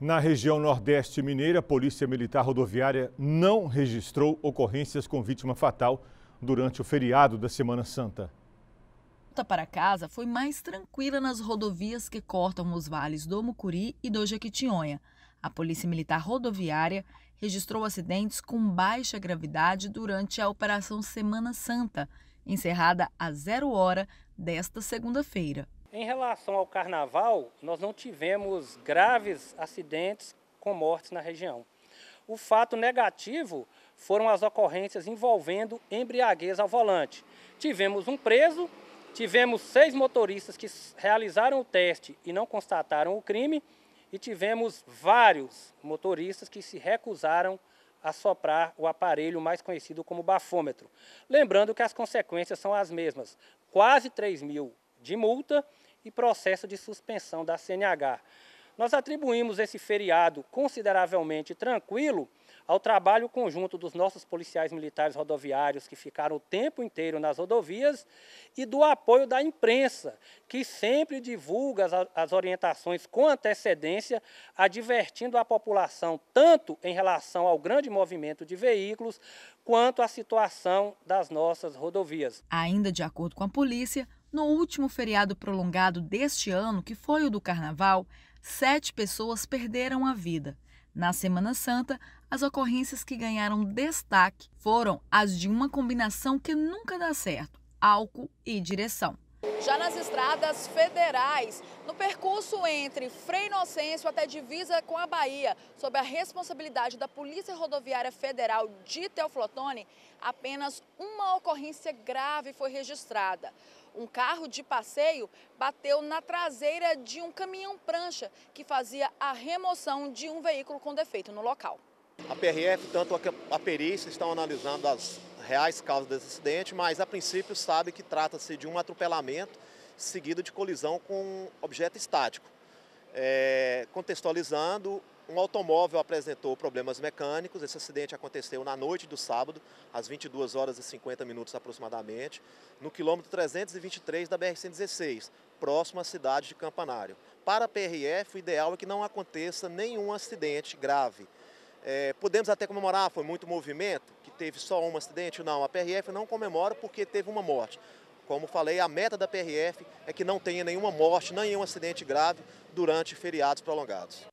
Na região Nordeste Mineira, a Polícia Militar Rodoviária não registrou ocorrências com vítima fatal durante o feriado da Semana Santa. A volta para casa foi mais tranquila nas rodovias que cortam os vales do Mucuri e do Jequitinhonha. A Polícia Militar Rodoviária registrou acidentes com baixa gravidade durante a Operação Semana Santa, encerrada a zero hora desta segunda-feira. Em relação ao carnaval, nós não tivemos graves acidentes com mortes na região. O fato negativo foram as ocorrências envolvendo embriaguez ao volante. Tivemos um preso, tivemos seis motoristas que realizaram o teste e não constataram o crime, e tivemos vários motoristas que se recusaram a soprar o aparelho mais conhecido como bafômetro. Lembrando que as consequências são as mesmas: quase 3 mil de multa e processo de suspensão da CNH. Nós atribuímos esse feriado consideravelmente tranquilo ao trabalho conjunto dos nossos policiais militares rodoviários que ficaram o tempo inteiro nas rodovias e do apoio da imprensa, que sempre divulga as, as orientações com antecedência, advertindo a população tanto em relação ao grande movimento de veículos quanto à situação das nossas rodovias. Ainda de acordo com a polícia, no último feriado prolongado deste ano, que foi o do Carnaval, sete pessoas perderam a vida. Na Semana Santa, as ocorrências que ganharam destaque foram as de uma combinação que nunca dá certo: álcool e direção. Já nas estradas federais, no percurso entre Frei Inocêncio até divisa com a Bahia, sob a responsabilidade da Polícia Rodoviária Federal de Teoflotone, apenas uma ocorrência grave foi registrada. Um carro de passeio bateu na traseira de um caminhão-prancha que fazia a remoção de um veículo com defeito no local. A PRF, tanto a perícia, estão analisando as reais causas desse acidente, mas a princípio sabe que trata-se de um atropelamento seguido de colisão com um objeto estático. É, contextualizando, um automóvel apresentou problemas mecânicos. Esse acidente aconteceu na noite do sábado, às 22 horas e 50 minutos aproximadamente, no quilômetro 323 da BR-116, próximo à cidade de Campanário. Para a PRF, o ideal é que não aconteça nenhum acidente grave. É, podemos até comemorar, foi muito movimento? teve só um acidente? Não, a PRF não comemora porque teve uma morte. Como falei, a meta da PRF é que não tenha nenhuma morte, nenhum acidente grave durante feriados prolongados.